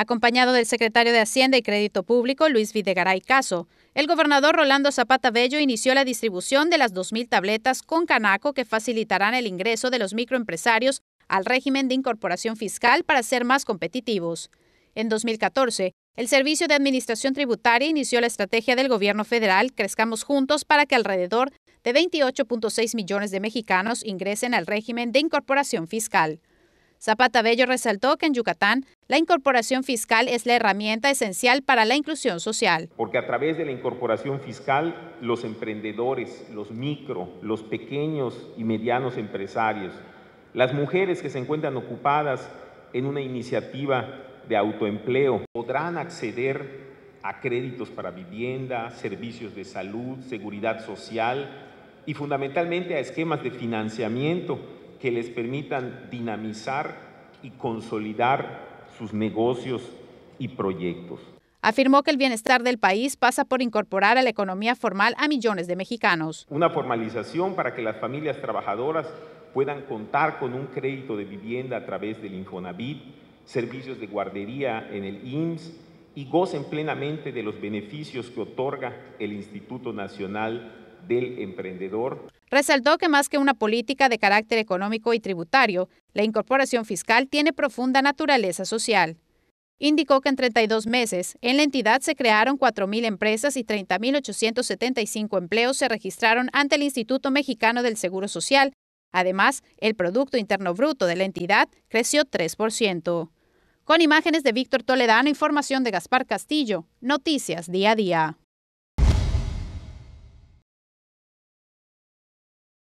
acompañado del secretario de Hacienda y Crédito Público, Luis Videgaray Caso. El gobernador Rolando Zapata Bello inició la distribución de las 2.000 tabletas con canaco que facilitarán el ingreso de los microempresarios al régimen de incorporación fiscal para ser más competitivos. En 2014, el Servicio de Administración Tributaria inició la estrategia del gobierno federal Crezcamos Juntos para que alrededor de 28.6 millones de mexicanos ingresen al régimen de incorporación fiscal. Zapata Bello resaltó que en Yucatán la incorporación fiscal es la herramienta esencial para la inclusión social. Porque a través de la incorporación fiscal, los emprendedores, los micro, los pequeños y medianos empresarios, las mujeres que se encuentran ocupadas en una iniciativa de autoempleo, podrán acceder a créditos para vivienda, servicios de salud, seguridad social y fundamentalmente a esquemas de financiamiento que les permitan dinamizar y consolidar sus negocios y proyectos. Afirmó que el bienestar del país pasa por incorporar a la economía formal a millones de mexicanos. Una formalización para que las familias trabajadoras puedan contar con un crédito de vivienda a través del Infonavit, servicios de guardería en el IMSS y gocen plenamente de los beneficios que otorga el Instituto Nacional del Emprendedor. Resaltó que más que una política de carácter económico y tributario, la incorporación fiscal tiene profunda naturaleza social. Indicó que en 32 meses, en la entidad se crearon 4.000 empresas y 30.875 empleos se registraron ante el Instituto Mexicano del Seguro Social. Además, el Producto Interno Bruto de la entidad creció 3%. Con imágenes de Víctor Toledano, información de Gaspar Castillo, Noticias Día a Día.